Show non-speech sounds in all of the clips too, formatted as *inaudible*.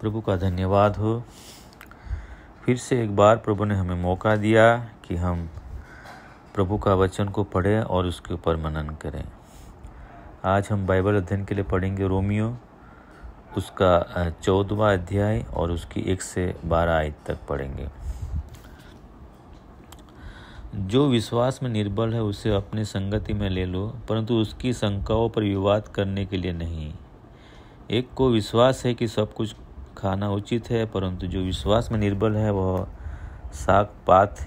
प्रभु का धन्यवाद हो फिर से एक बार प्रभु ने हमें मौका दिया कि हम प्रभु का वचन को पढ़ें और उसके ऊपर मनन करें आज हम बाइबल अध्ययन के लिए पढ़ेंगे रोमियो उसका चौदवा अध्याय और उसकी एक से बारह आय तक पढ़ेंगे जो विश्वास में निर्बल है उसे अपने संगति में ले लो परंतु उसकी शंकाओं पर विवाद करने के लिए नहीं एक को विश्वास है कि सब कुछ खाना उचित है परंतु जो विश्वास में निर्बल है वह साग पात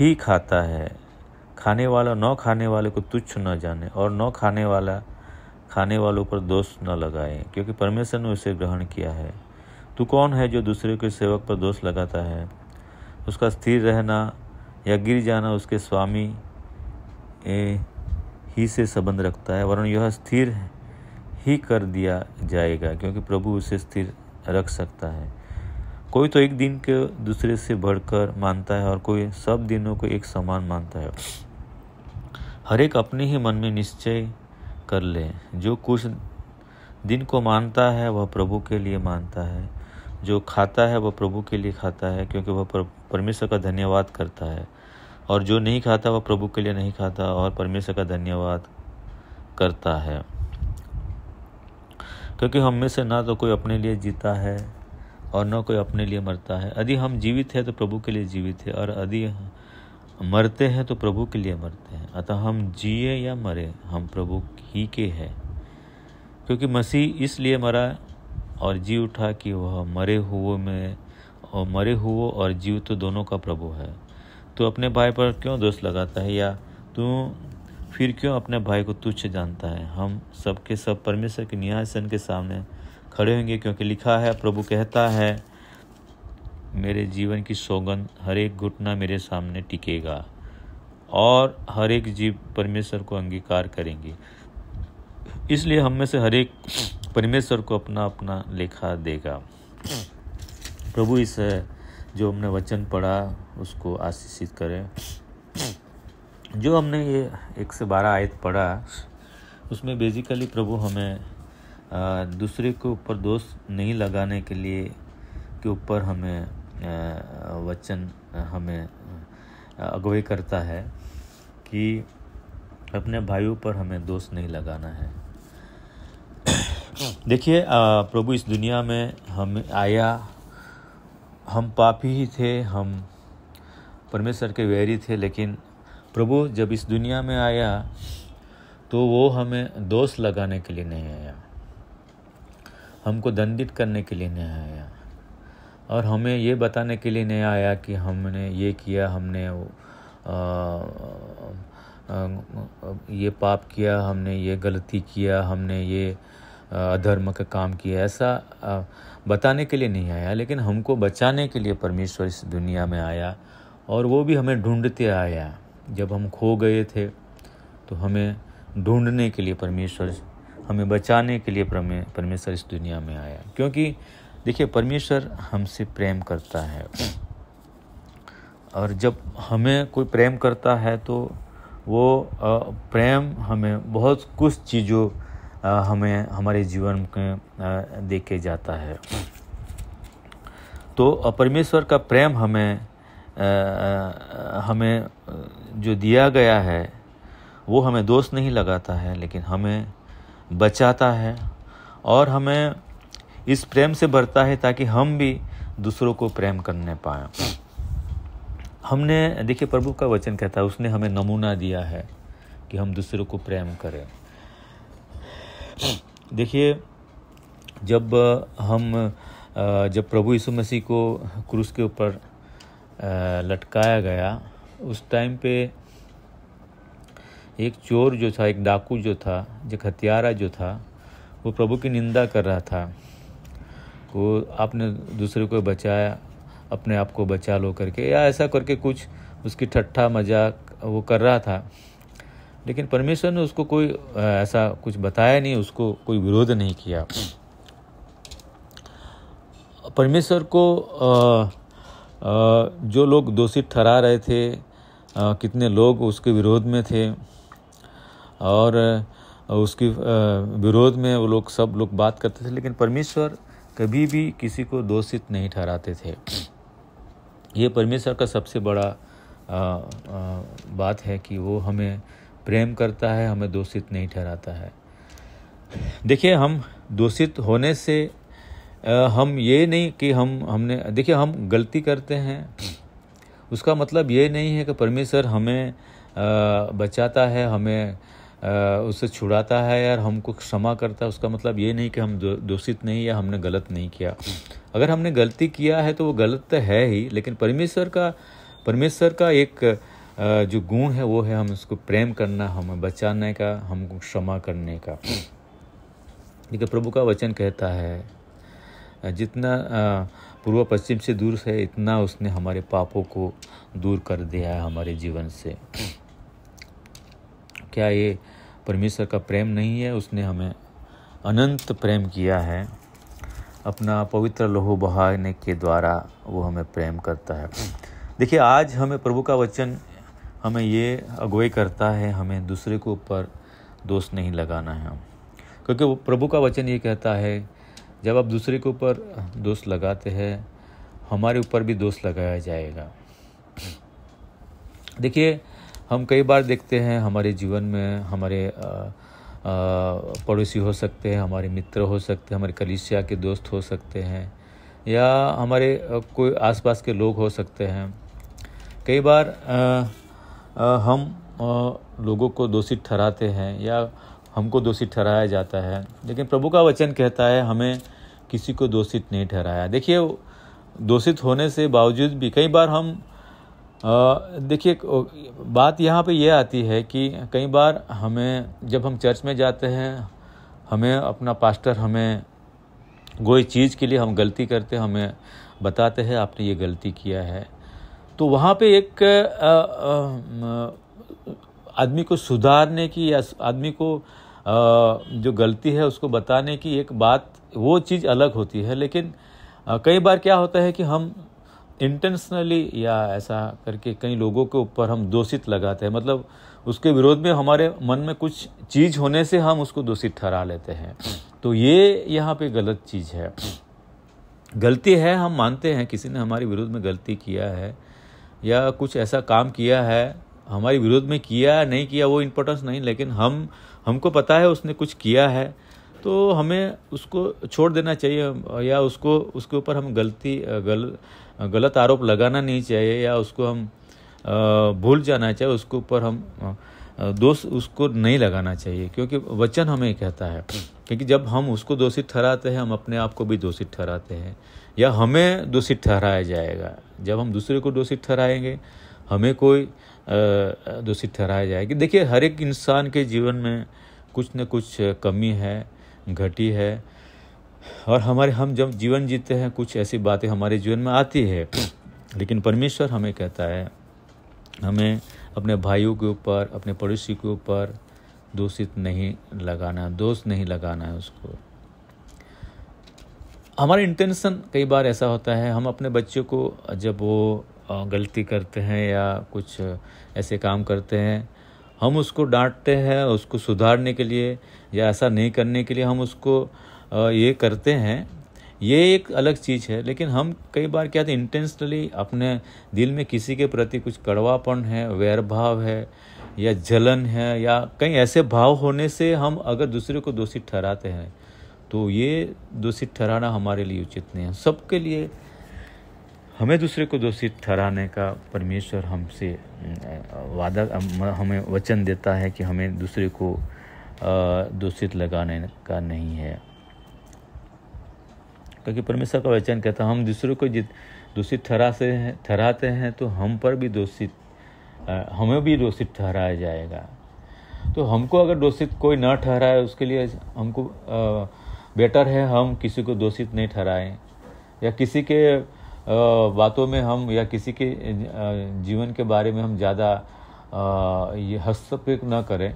ही खाता है खाने वाला न खाने वाले को तुच्छ न जाने और न खाने वाला खाने वालों पर दोष न लगाए क्योंकि परमेश्वर ने उसे ग्रहण किया है तू कौन है जो दूसरे के सेवक पर दोष लगाता है उसका स्थिर रहना या गिर जाना उसके स्वामी ए, ही से संबंध रखता है वरन यह स्थिर ही कर दिया जाएगा क्योंकि प्रभु उसे स्थिर रख सकता है कोई तो एक दिन के दूसरे से बढ़कर मानता है और कोई सब दिनों को एक समान मानता है हर एक अपने ही मन में निश्चय कर ले जो कुछ दिन को मानता है वह प्रभु के लिए मानता है जो खाता है वह प्रभु के लिए खाता है क्योंकि वह परमेश्वर का धन्यवाद करता है और जो नहीं खाता वह प्रभु के लिए नहीं खाता और परमेश्वर का धन्यवाद करता है क्योंकि हम में से ना तो कोई अपने लिए जीता है और ना कोई अपने लिए मरता है यदि हम जीवित हैं तो प्रभु के लिए जीवित है और यदि मरते हैं तो प्रभु के लिए मरते हैं अतः हम जिए या मरे हम प्रभु ही के हैं क्योंकि मसीह इसलिए मरा और जी उठा कि वह मरे हुए में और मरे हुए और जीव तो दोनों का प्रभु है तो अपने भाई पर क्यों दोष लगाता है या तू फिर क्यों अपने भाई को तुच्छ जानता है हम सब के सब परमेश्वर के न्यायसन के सामने खड़े होंगे क्योंकि लिखा है प्रभु कहता है मेरे जीवन की सौगंध हर एक घुटना मेरे सामने टिकेगा और हर एक जीव परमेश्वर को अंगीकार करेंगे इसलिए हम में से हर एक परमेश्वर को अपना अपना लेखा देगा प्रभु इस जो हमने वचन पढ़ा उसको आशीषित करें जो हमने ये एक से बारह आयत पढ़ा उसमें बेसिकली प्रभु हमें दूसरे के ऊपर दोष नहीं लगाने के लिए के ऊपर हमें वचन हमें अगवे करता है कि अपने भाइयों पर हमें दोष नहीं लगाना है *coughs* देखिए प्रभु इस दुनिया में हम आया हम पापी ही थे हम परमेश्वर के वैरी थे लेकिन प्रभु जब इस दुनिया में आया तो वो हमें दोष लगाने के लिए नहीं आया हमको दंडित करने के लिए नहीं आया और हमें ये बताने के लिए नहीं आया कि हमने ये किया हमने आ, ये पाप किया हमने ये गलती किया हमने ये अधर्म का काम किया ऐसा बताने के लिए नहीं आया लेकिन हमको बचाने के लिए परमेश्वर इस दुनिया में आया और वो भी हमें ढूंढते आया जब हम खो गए थे तो हमें ढूंढने के लिए परमेश्वर हमें बचाने के लिए परमेश्वर इस दुनिया में आया क्योंकि देखिए परमेश्वर हमसे प्रेम करता है और जब हमें कोई प्रेम करता है तो वो प्रेम हमें बहुत कुछ चीज़ों हमें हमारे जीवन में देखे जाता है तो परमेश्वर का प्रेम हमें हमें जो दिया गया है वो हमें दोस्त नहीं लगाता है लेकिन हमें बचाता है और हमें इस प्रेम से भरता है ताकि हम भी दूसरों को प्रेम करने पाए हमने देखिए प्रभु का वचन कहता है उसने हमें नमूना दिया है कि हम दूसरों को प्रेम करें देखिए जब हम जब प्रभु यीशु मसीह को क्रूस के ऊपर लटकाया गया उस टाइम पे एक चोर जो था एक डाकू जो था एक हथियारा जो था वो प्रभु की निंदा कर रहा था वो आपने दूसरे को बचाया अपने आप को बचा लो करके या ऐसा करके कुछ उसकी ठट्ठा मजाक वो कर रहा था लेकिन परमेश्वर ने उसको कोई ऐसा कुछ बताया नहीं उसको कोई विरोध नहीं किया परमेश्वर को जो लोग दोषी ठहरा रहे थे कितने लोग उसके विरोध में थे और उसके विरोध में वो लोग सब लोग बात करते थे लेकिन परमेश्वर कभी भी किसी को दोषित नहीं ठहराते थे ये परमेश्वर का सबसे बड़ा बात है कि वो हमें प्रेम करता है हमें दोषित नहीं ठहराता है देखिए हम दोषित होने से हम ये नहीं कि हम हमने देखिए हम गलती करते हैं उसका मतलब ये नहीं है कि परमेश्वर हमें बचाता है हमें उससे छुड़ाता है यार हमको क्षमा करता है उसका मतलब ये नहीं कि हम दूषित नहीं या हमने गलत नहीं किया अगर हमने गलती किया है तो वो गलत तो है ही लेकिन परमेश्वर का परमेश्वर का एक जो गुण है वो है हम उसको प्रेम करना हमें बचाने का हमको क्षमा करने का देखिए प्रभु का वचन कहता है जितना पूर्व पश्चिम से दूर है इतना उसने हमारे पापों को दूर कर दिया है हमारे जीवन से क्या ये परमेश्वर का प्रेम नहीं है उसने हमें अनंत प्रेम किया है अपना पवित्र लोहो बहाने के द्वारा वो हमें प्रेम करता है देखिए आज हमें प्रभु का वचन हमें ये अगुवाई करता है हमें दूसरे के ऊपर दोष नहीं लगाना है क्योंकि वो प्रभु का वचन ये कहता है जब आप दूसरे के ऊपर दोष लगाते हैं हमारे ऊपर भी दोष लगाया जाएगा देखिए हम कई बार देखते हैं हमारे जीवन में हमारे पड़ोसी हो सकते हैं हमारे मित्र हो सकते हैं हमारे कलिसिया के दोस्त हो सकते हैं या हमारे कोई आसपास के लोग हो सकते हैं कई बार आ, आ, हम आ, लोगों को दोषी ठहराते हैं या हमको दोषी ठहराया जाता है लेकिन प्रभु का वचन कहता है हमें किसी को दोषित नहीं ठहराया देखिए दोषित होने से बावजूद भी कई बार हम देखिए बात यहाँ पे यह आती है कि कई बार हमें जब हम चर्च में जाते हैं हमें अपना पास्टर हमें कोई चीज़ के लिए हम गलती करते हैं हमें बताते हैं आपने ये गलती किया है तो वहाँ पे एक आदमी को सुधारने की या आदमी को जो गलती है उसको बताने की एक बात वो चीज़ अलग होती है लेकिन कई बार क्या होता है कि हम इंटेंशनली या ऐसा करके कई लोगों के ऊपर हम दोषित लगाते हैं मतलब उसके विरोध में हमारे मन में कुछ चीज़ होने से हम उसको दोषित ठहरा लेते हैं तो ये यहाँ पे गलत चीज़ है गलती है हम मानते हैं किसी ने हमारे विरोध में गलती किया है या कुछ ऐसा काम किया है हमारे विरोध में किया नहीं किया वो इम्पोर्टेंस नहीं लेकिन हम हमको पता है उसने कुछ किया है तो हमें उसको छोड़ देना चाहिए या उसको उसके ऊपर हम गलती गल गलत आरोप लगाना नहीं चाहिए या उसको हम भूल जाना चाहिए उसके ऊपर हम दोष उसको नहीं लगाना चाहिए क्योंकि वचन हमें कहता है क्योंकि जब हम उसको दोषी ठहराते हैं हम अपने आप को भी दोषी ठहराते हैं या हमें दोषी ठहराया जाएगा जब हम दूसरे को दोषी ठहराएंगे हमें कोई दोषी ठहराया कि देखिए हर एक इंसान के जीवन में कुछ न कुछ कमी है घटी है और हमारे हम जब जीवन जीते हैं कुछ ऐसी बातें हमारे जीवन में आती है लेकिन परमेश्वर हमें कहता है हमें अपने भाइयों के ऊपर अपने पड़ोसी के ऊपर दूषित नहीं लगाना है दोष नहीं लगाना है उसको हमारा इंटेंशन कई बार ऐसा होता है हम अपने बच्चों को जब वो गलती करते हैं या कुछ ऐसे काम करते हैं हम उसको डांटते हैं उसको सुधारने के लिए या ऐसा नहीं करने के लिए हम उसको ये करते हैं ये एक अलग चीज़ है लेकिन हम कई बार क्या था इंटेंशनली अपने दिल में किसी के प्रति कुछ कड़वापन है वैर भाव है या जलन है या कहीं ऐसे भाव होने से हम अगर दूसरे को दोषी ठहराते हैं तो ये दोषी ठहराना हमारे लिए उचित नहीं है सबके लिए हमें दूसरे को दोषी ठहराने का परमेश्वर हमसे वादा हमें वचन देता है कि हमें दूसरे को दूषित लगाने का नहीं है क्योंकि परमेश्वर का वचन कहता हम दूसरे को जित दूषित ठहरा से ठहराते हैं तो हम पर भी दोषित हमें भी दोषित ठहराया जाएगा तो हमको अगर दोषित कोई ना ठहराए उसके लिए हमको बेटर है हम किसी को दोषित नहीं ठहराएं या किसी के बातों में हम या किसी के जीवन के बारे में हम ज़्यादा ये हस्तक्षेप न करें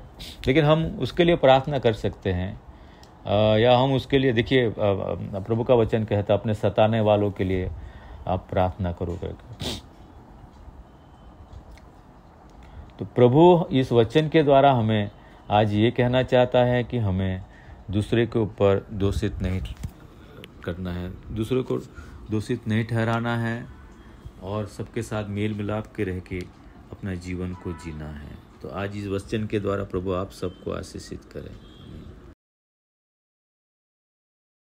लेकिन हम उसके लिए प्रार्थना कर सकते हैं या हम उसके लिए देखिए प्रभु का वचन कहता अपने सताने वालों के लिए आप प्रार्थना करोगे तो प्रभु इस वचन के द्वारा हमें आज ये कहना चाहता है कि हमें दूसरे के ऊपर दोषित नहीं करना है दूसरे को दूषित तो नहीं ठहराना है और सबके साथ मेल मिलाप के रह के अपना जीवन को जीना है तो आज इस वचन के द्वारा प्रभु आप सबको आशीषित करें